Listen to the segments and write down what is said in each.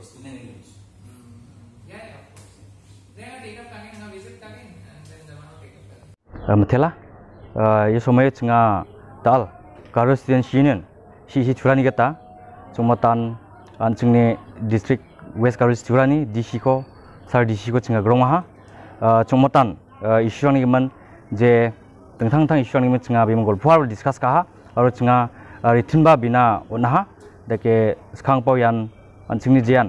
course, in English. Mm. Yeah, yeah, of course. Then take up now visit and then the one take up. tal, karo curani kita, cuma tan anjingnya district West Karo curani di siko, sar di siko tsinga grongaha, cuma tan isu yang iman je tentang tang isu yang iman tsinga bimengol puar discuss kaha, aro ritin bina unaha, dake skang pau an jian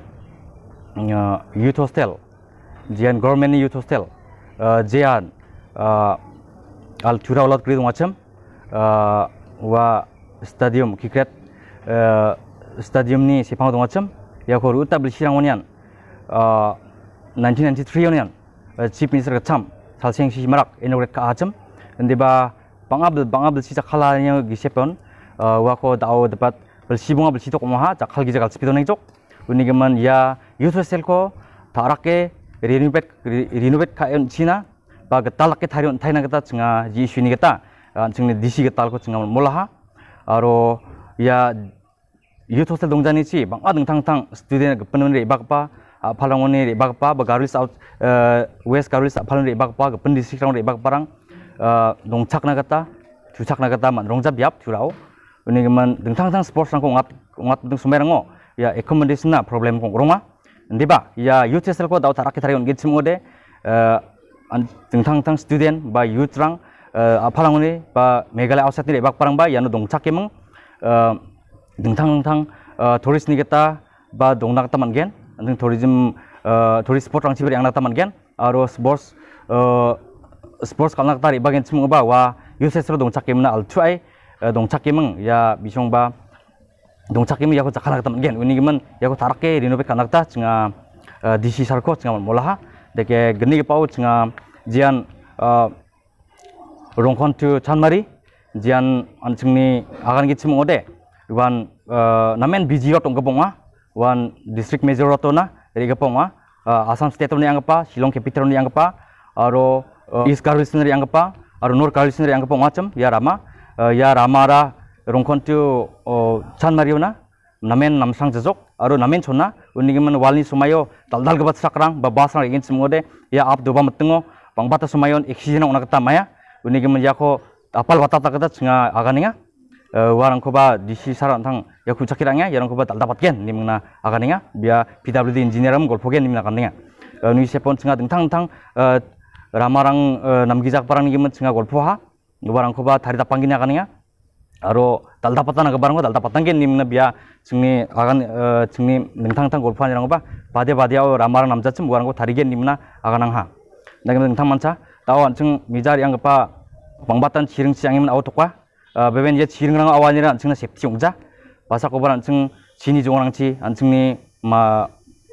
uh, youth hostel jian government youth hostel uh, jian uh, al chura ulat kri dungacham wa stadium kikret stadium ni sipang macam ya khor uta sirang onian 1993 onian chief minister sal salseng sisi marak inaugurate ka acham ndeba bangabl bangabl sisa khala ni sepon wa ko dao dapat bel sibunga bel sitok moha chakhal gijagal sepi chok Unigaman ya youth selko tarake renovate renovate kaen china ba getalak ke tarion taina geta chinga ji shuni geta chingne disi getal ko chinga molaha aro ya youth sel dongjani chi bang adang tang tang student ge pnon re bagpa phalangoni re bagpa ba garulis out eh, west garulis phalangoni re bagpa ge pndi sikrang re bagparang eh, dongchakna geta chuchakna geta man rongjab yap churao unigaman dang tang tang sports rang ngat ngat ngat dang sumerang ya accommodation na problem kong roma ndiba ya youth sel ko daw tarak kitari on git simode eh, tang student ba youth rang eh, apalangone ba megala outside ni bak parang ba yanu dongchak kemang eh, tengtang tang tourist ni kita ba nak taman gen andeng tourism tourist sport rang sibir yang taman gen aro sports sports kalnak tarik bagian simong ba wa youth sel dongchak kemna alchuai dongchak kemang ya bisong ba dong cakimi yaku cakala ketemu gen ini gimana ya aku ke di nopek kanak ta cenga eh, di si sarko cenga mola ha geni ke pau cenga jian eh, rongkon tu chan mari jian an ceng akan ki cimo ode wan eh, namen biji wat dong kepong wan district major wat dona dari kepong wa asam state wani anggap pa silong kepiter wani anggap pa aro east garu yang anggap pa aro nur garu sendiri anggap pong wacem ya rama ya rama ra o chan 잔마리오나 namen namsang jazok, aro namen chona unigiman walni sumayo daldal gabat sakrang ba basang egin simode ya ap doba matngo pangbata sumayon oxygen ona kata maya unigiman yako apal wata takata chinga aganinga warang koba disi saran tang ya kuchakirangya yarang koba daldapat gen nimna aganinga biya pwd engineer am golpo gen nimna kaninga nui sepon tsinga dingtang tang ramarang namgijak parang nigiman tsinga golpo ha warang koba tarita panginya ya? Aro talta patan aga barang ko talta patan ke nim na biya cungni agan cungni e, nengtang tang golfan yang ngoba pade pade au ramara namja cung buarang ko tari ke nim na aga nang ha nang ngeng tang mancha tau an cung mijar yang ngoba bang batan chiring siang ngem au tokwa e, beben ye chiring rang awan yang cung na sep tiung basa ko barang cung chini jung rang chi an ma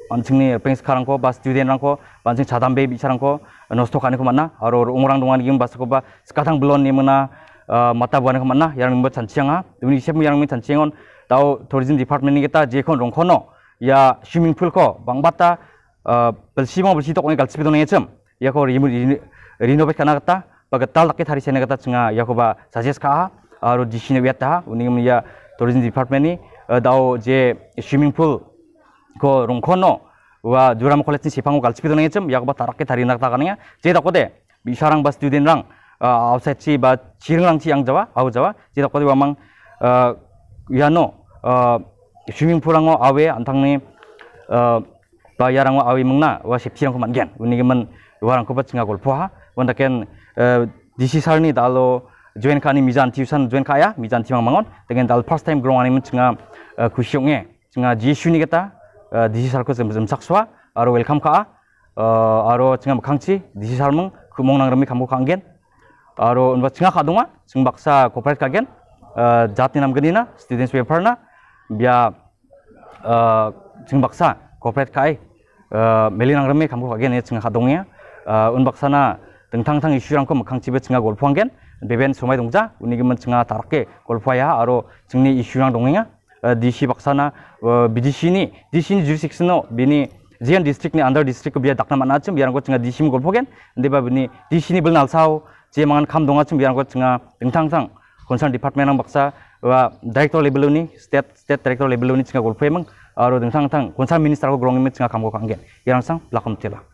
an cungni peng sekarang ko bas tiu den rang ko ban cung chatan be bi sarang ko e, mana aro rung rang dongan basa ko ba sekatang belon nim na mata buan kemana yang membuat sancianga ini siapa yang membuat on tahu tourism department ini kita jekon rongkono ya swimming pool ko bangbata bersihong bersih tok ngal sipidon ngecem ya ko renovate kana kata talak lakit hari sene kata cengah. ya ko ba sajes ka aro di sini wiata uning ya tourism department ni tahu je swimming pool ko rongkono wa juram sih ni kalau ngal sipidon ngecem ya ko ba tarakit hari nakta kananya je Bisa orang bas student rang avsechi ba chirang chi angjawa aujawa chi dakodi wamang yano swimming pool ango awe antangni ba yarango awe mangna wa sepsirang ko mangen unige man warang gol batsinga wanda ken disi sarni dalo join kani mizan tiusan join kaya mizan timang mangon dengan dal first time grong ani mencenga kusyongnya cenga jisu ni kata disi sarko sem sakswa aro welcome ka aro tsinga kangci disi mung kumong nang remi kamko kanggen aro unwa chinga khadunga baksa corporate kagen eh, jati nam gani na students paper na bia eh, baksa cooperate kai eh, meli nang rame khamko kagen e chinga khadunga ya. unbaksa na tengtang tang issue rangko makhang tsinga chinga golphuangen beben somai dongja unigimon tarke tarake ya, aro chingni isu rang dongenga ya. DC baksana BDC ni DC ni jurisdiction no bini Jian district ni under district ko bia dakna manachim biarang ko chinga DC mi golphugen deba bini DC ni bel nalsao Si mangan kam dong acem biar kuat cengah tentang sang konsen departemen baksa wa direktur label ini state state direktur label ini cengah golfe mang aru tentang tentang konsen minister aku gerong ini cengah kam gokang gen. Yang sang lakon tiap.